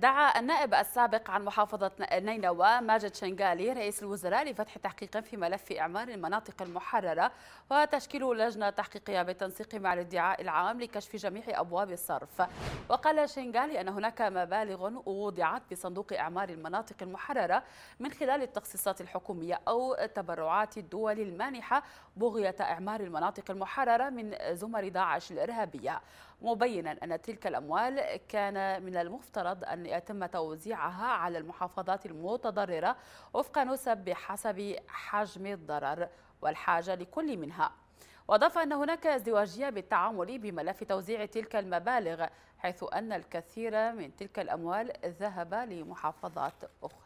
دعا النائب السابق عن محافظة نينوى ماجد شنغالي رئيس الوزراء لفتح تحقيق في ملف إعمار المناطق المحررة وتشكيل لجنة تحقيقية بالتنسيق مع الادعاء العام لكشف جميع أبواب الصرف وقال شنغالي أن هناك مبالغ وضعت بصندوق إعمار المناطق المحررة من خلال التخصيصات الحكومية أو تبرعات الدول المانحة بغية إعمار المناطق المحررة من زمر داعش الإرهابية مبينا أن تلك الأموال كان من المفترض أن يتم توزيعها على المحافظات المتضررة وفق نسب بحسب حجم الضرر والحاجة لكل منها وأضاف أن هناك ازدواجية بالتعامل بملف توزيع تلك المبالغ حيث أن الكثير من تلك الأموال ذهب لمحافظات أخرى